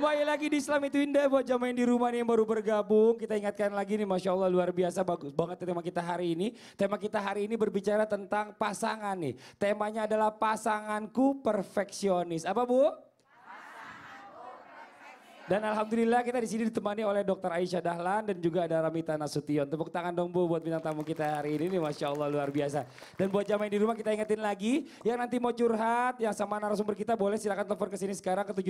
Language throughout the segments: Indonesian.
Kembali lagi di Islam itu indah buat jamaah di rumah nih yang baru bergabung. Kita ingatkan lagi nih Masya Allah luar biasa bagus banget ya tema kita hari ini. Tema kita hari ini berbicara tentang pasangan nih. Temanya adalah pasanganku perfeksionis. Apa bu? Dan alhamdulillah kita di sini ditemani oleh Dr. Aisyah Dahlan dan juga ada Ramita Nasution. Tepuk tangan dong Bu buat bintang tamu kita hari ini nih Masya Allah luar biasa. Dan buat jamaah di rumah kita ingetin lagi yang nanti mau curhat yang sama narasumber kita boleh silakan telepon ke sini sekarang ke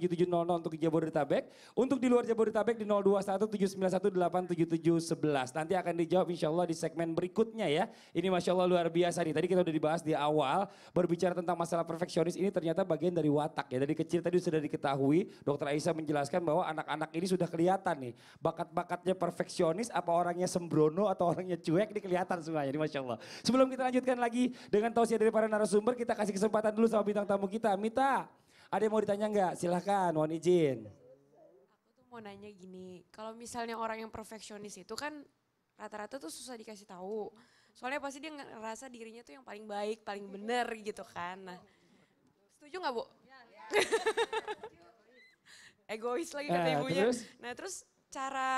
7918770 untuk Jabodetabek. Untuk di luar Jabodetabek di 02179187711. Nanti akan dijawab insya Allah di segmen berikutnya ya. Ini Masya Allah luar biasa nih. Tadi kita udah dibahas di awal berbicara tentang masalah perfeksionis ini ternyata bagian dari watak ya. Dari kecil tadi sudah diketahui Dr. Aisyah bisa menjelaskan bahwa anak-anak ini sudah kelihatan nih. Bakat-bakatnya perfeksionis, apa orangnya sembrono atau orangnya cuek, ini kelihatan semuanya. Ini Masya Allah. Sebelum kita lanjutkan lagi dengan tausiah dari para narasumber, kita kasih kesempatan dulu sama bintang tamu kita. Mita, ada yang mau ditanya nggak? Silahkan, mohon izin. Aku tuh mau nanya gini, kalau misalnya orang yang perfeksionis itu kan rata-rata tuh susah dikasih tahu. Soalnya pasti dia ngerasa dirinya tuh yang paling baik, paling benar gitu kan. Nah, setuju nggak Bu? Ya, ya egois lagi kata nah, ibunya. Terus? Nah terus cara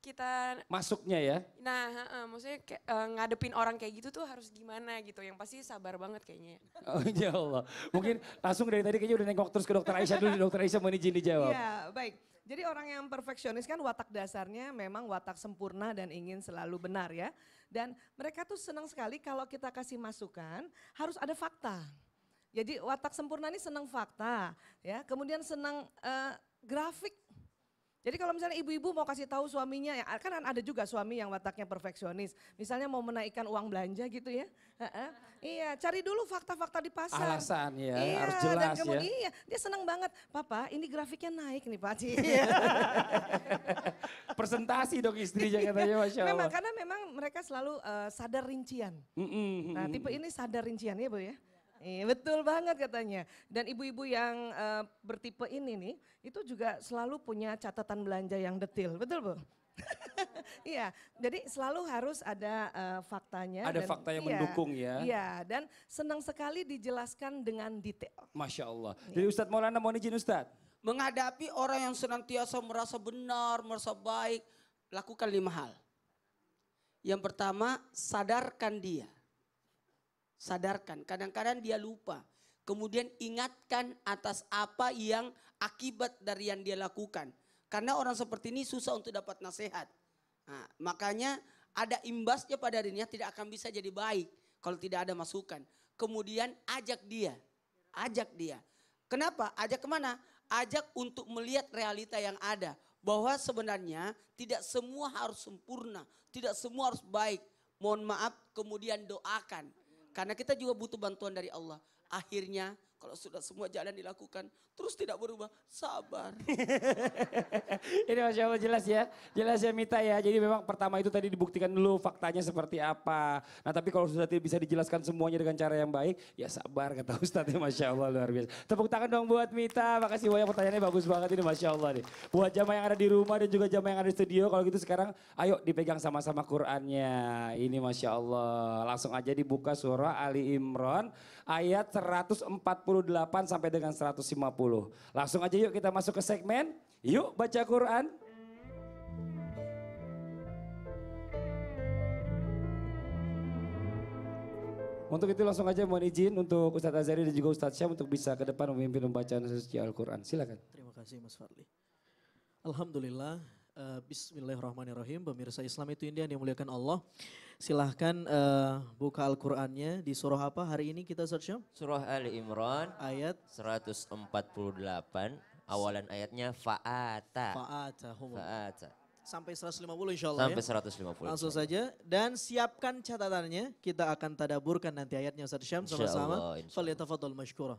kita masuknya ya. Nah, uh, maksudnya uh, ngadepin orang kayak gitu tuh harus gimana gitu. Yang pasti sabar banget kayaknya. Oh ya Allah. Mungkin langsung dari tadi kayaknya udah nengok terus ke dokter Aisyah dulu. dokter Aisyah mau izin dijawab. Iya, baik. Jadi orang yang perfeksionis kan watak dasarnya memang watak sempurna dan ingin selalu benar ya. Dan mereka tuh senang sekali kalau kita kasih masukan harus ada fakta. Jadi watak sempurna ini senang fakta, ya. Kemudian senang uh, grafik. Jadi kalau misalnya ibu-ibu mau kasih tahu suaminya, ya kan ada juga suami yang wataknya perfeksionis. Misalnya mau menaikkan uang belanja gitu ya. Iya, cari dulu fakta-fakta di pasar. Alasan ya, iya, harus jelas dan kemudian, ya. Iya, dia senang banget. Papa, ini grafiknya naik nih Pak. Iya. Presentasi dong istrinya iya. katanya Masya Allah. Memang, karena memang mereka selalu uh, sadar rincian. Mm -mm, mm -mm. Nah tipe ini sadar rincian ya Bu ya. Iya, betul banget katanya. Dan ibu-ibu yang uh, bertipe ini nih, itu juga selalu punya catatan belanja yang detil, betul Bu? Iya, jadi selalu harus ada uh, faktanya. Ada dan, fakta yang iya, mendukung ya. Iya, dan senang sekali dijelaskan dengan detail. Masya Allah. Iya. Jadi Ustadz Maulana mohon izin Ustadz. Menghadapi orang yang senantiasa merasa benar, merasa baik, lakukan lima hal. Yang pertama, sadarkan dia sadarkan. Kadang-kadang dia lupa. Kemudian ingatkan atas apa yang akibat dari yang dia lakukan. Karena orang seperti ini susah untuk dapat nasihat. Nah, makanya ada imbasnya pada dirinya tidak akan bisa jadi baik kalau tidak ada masukan. Kemudian ajak dia, ajak dia. Kenapa? Ajak kemana? Ajak untuk melihat realita yang ada. Bahwa sebenarnya tidak semua harus sempurna, tidak semua harus baik. Mohon maaf, kemudian doakan karena kita juga butuh bantuan dari Allah. Akhirnya kalau sudah semua jalan dilakukan, terus tidak berubah, sabar. Ini Masya Allah jelas ya, jelas ya Mita ya. Jadi memang pertama itu tadi dibuktikan dulu faktanya seperti apa. Nah tapi kalau sudah tidak bisa dijelaskan semuanya dengan cara yang baik, ya sabar kata Ustadznya Masya Allah luar biasa. Tepuk tangan dong buat Mita, makasih banyak pertanyaannya bagus banget ini Masya Allah nih. Buat jamaah yang ada di rumah dan juga jamaah yang ada di studio, kalau gitu sekarang ayo dipegang sama-sama Qurannya. Ini Masya Allah, langsung aja dibuka surah Ali Imran ayat 140 48 sampai dengan 150. Langsung aja yuk kita masuk ke segmen. Yuk baca Quran. Untuk itu langsung aja mohon izin untuk Ustadz Azari dan juga Ustadz Syam untuk bisa ke depan memimpin pembacaan suci Al-Quran. Silakan. Terima kasih Mas Fadli. Alhamdulillah Eh, bismillahirrahmanirrahim. Pemirsa Islam itu indah yang dimuliakan Allah. Silahkan uh, buka Al-Qur'annya di surah apa hari ini kita search Surah Ali Imran ayat 148 awalan ayatnya fa'ata. Fa'ata. Fa'ata. Sampai 150 insya Allah Sampai ya. puluh Langsung saja. Dan siapkan catatannya. Kita akan tadaburkan nanti ayatnya Ustaz Syam sama-sama. Falyatafadol mashkurah.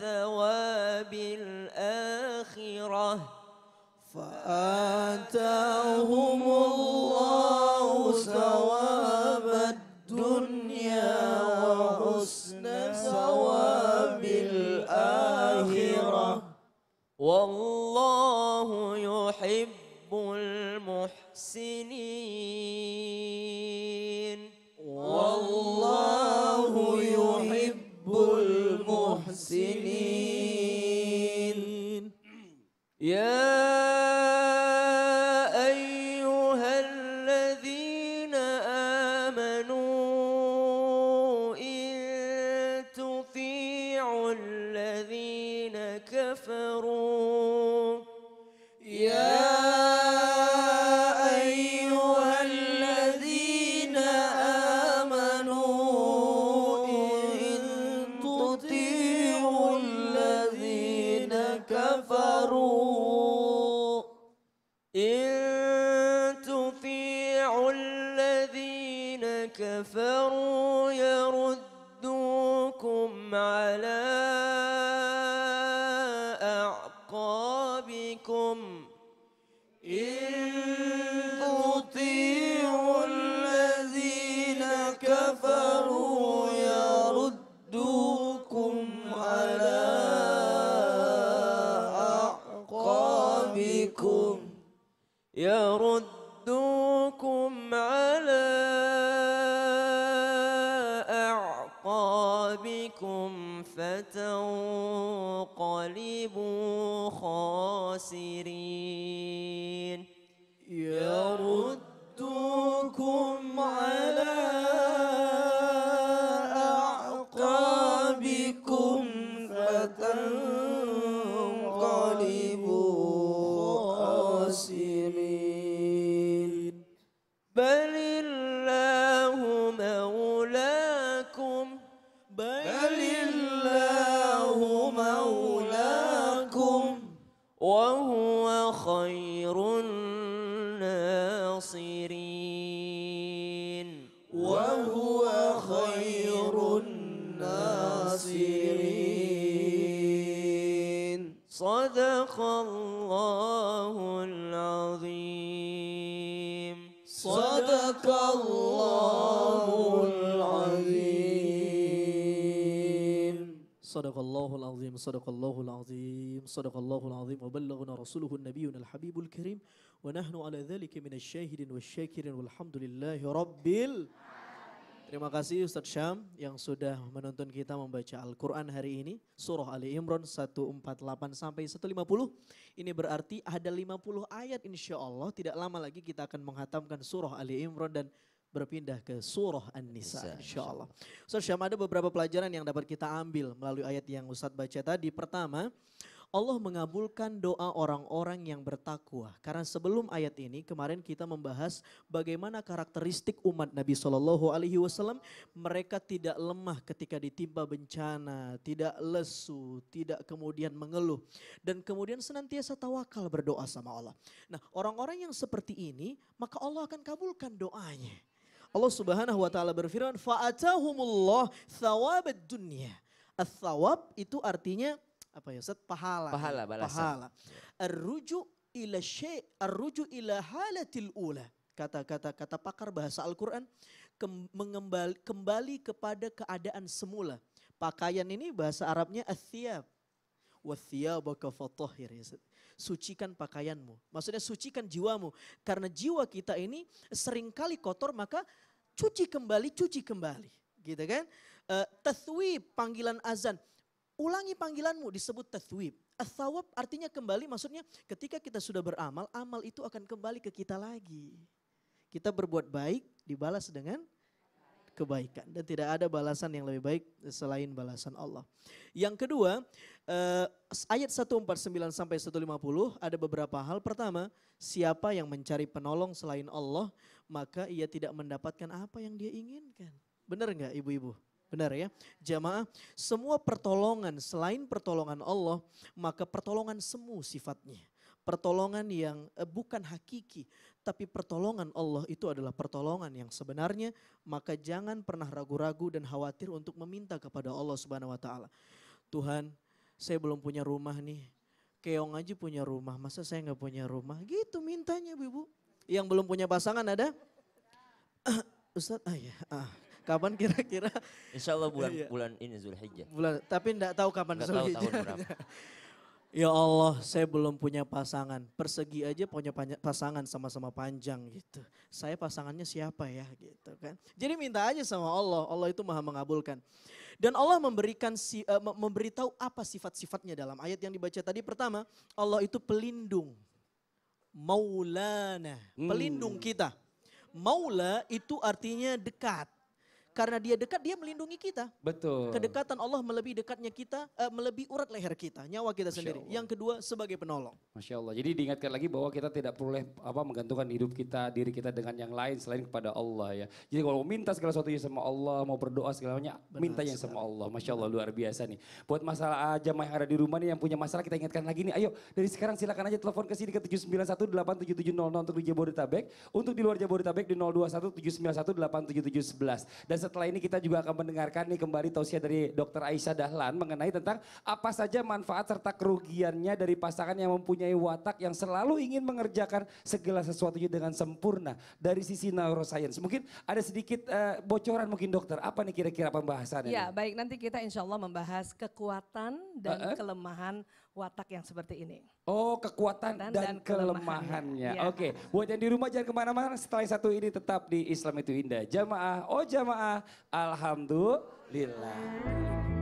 ثواب الآخرة فآتاهم الله ثواب الدنيا وحسن ثواب الآخرة والله يحب المحسنين يردوكم على أعقابكم إن تطيعوا الذين كفروا يردوكم على أعقابكم يردوكم على فانقلبوا خاسرين الناصرين وهو خير الناصرين صدق الله العظيم صدق الله Sadaqallahul azim, sadaqallahul azim, sadaqallahul azim wa رسوله النبي nabiyuna al-habibul على wa nahnu ala والشاكر والحمد لله walhamdulillahi rabbil Terima kasih Ustadz Syam yang sudah menonton kita membaca Al-Quran hari ini. Surah Ali Imran 148 sampai 150. Ini berarti ada 50 ayat insya Allah. Tidak lama lagi kita akan menghatamkan surah Ali Imran dan berpindah ke surah An-Nisa insyaallah. Ustaz Syam ada beberapa pelajaran yang dapat kita ambil melalui ayat yang Ustaz baca tadi. Pertama, Allah mengabulkan doa orang-orang yang bertakwa. Karena sebelum ayat ini kemarin kita membahas bagaimana karakteristik umat Nabi Shallallahu Alaihi Wasallam. Mereka tidak lemah ketika ditimpa bencana, tidak lesu, tidak kemudian mengeluh, dan kemudian senantiasa tawakal berdoa sama Allah. Nah, orang-orang yang seperti ini maka Allah akan kabulkan doanya. Allah Subhanahu wa taala berfirman, "Fa'atahumullah thawabad dunya." Ats-thawab itu artinya apa ya Ustaz? Pahala. Pahala, balasan. Pahala. Ar-ruju ila syai' ar-ruju ila halatil ula. Kata-kata kata pakar bahasa Al-Qur'an kembali, mengembali, kembali kepada keadaan semula. Pakaian ini bahasa Arabnya athiyab. thiyabaka fatahhir ya Ustaz sucikan pakaianmu. Maksudnya sucikan jiwamu. Karena jiwa kita ini seringkali kotor maka cuci kembali, cuci kembali. Gitu kan? Uh, tathwib, panggilan azan. Ulangi panggilanmu disebut tathwib. Athawab artinya kembali maksudnya ketika kita sudah beramal, amal itu akan kembali ke kita lagi. Kita berbuat baik dibalas dengan kebaikan dan tidak ada balasan yang lebih baik selain balasan Allah. Yang kedua, eh, ayat 149 sampai 150 ada beberapa hal. Pertama, siapa yang mencari penolong selain Allah, maka ia tidak mendapatkan apa yang dia inginkan. Benar nggak ibu-ibu? Benar ya? Jamaah, semua pertolongan selain pertolongan Allah, maka pertolongan semu sifatnya pertolongan yang eh, bukan hakiki, tapi pertolongan Allah itu adalah pertolongan yang sebenarnya, maka jangan pernah ragu-ragu dan khawatir untuk meminta kepada Allah Subhanahu wa taala. Tuhan, saya belum punya rumah nih. Keong aja punya rumah, masa saya nggak punya rumah? Gitu mintanya, Ibu. Yang belum punya pasangan ada? Ustaz, ah ya, ah. Kapan kira-kira? Insya Allah bulan iya. bulan ini Zulhijjah. Bulan, tapi enggak tahu kapan Zulhijjah. Tahu tahun berapa. Ya Allah, saya belum punya pasangan. Persegi aja punya pasangan sama-sama panjang gitu. Saya pasangannya siapa ya gitu kan. Jadi minta aja sama Allah. Allah itu maha mengabulkan. Dan Allah memberikan uh, memberitahu apa sifat-sifatnya dalam ayat yang dibaca tadi. Pertama, Allah itu pelindung. Maulana, hmm. pelindung kita. Maula itu artinya dekat. Karena dia dekat, dia melindungi kita. Betul. Kedekatan Allah melebihi dekatnya kita, uh, melebihi urat leher kita, nyawa kita Masya sendiri. Allah. Yang kedua sebagai penolong. Masya Allah. Jadi diingatkan lagi bahwa kita tidak perlu apa menggantungkan hidup kita, diri kita dengan yang lain selain kepada Allah ya. Jadi kalau mau minta segala sesuatu sama Allah, mau berdoa segalanya, minta yang sama Allah. Masya Allah luar biasa nih. Buat masalah aja yang ada di rumah nih yang punya masalah kita ingatkan lagi nih. Ayo dari sekarang silakan aja telepon ke sini ke nol untuk di Jabodetabek, untuk di luar Jabodetabek di 021 tujuh Dan setelah ini kita juga akan mendengarkan nih kembali tausiah dari Dr. Aisyah Dahlan mengenai tentang apa saja manfaat serta kerugiannya dari pasangan yang mempunyai watak yang selalu ingin mengerjakan segala sesuatunya dengan sempurna dari sisi neuroscience. Mungkin ada sedikit uh, bocoran mungkin dokter, apa nih kira-kira pembahasannya? Ya, ini? baik nanti kita insya Allah membahas kekuatan dan uh -uh. kelemahan watak yang seperti ini. Oh, kekuatan dan, dan kelemahannya. Ya. Oke, okay. buat yang di rumah jangan kemana-mana setelah satu ini tetap di Islam itu indah. Jamaah, oh jamaah, alhamdulillah.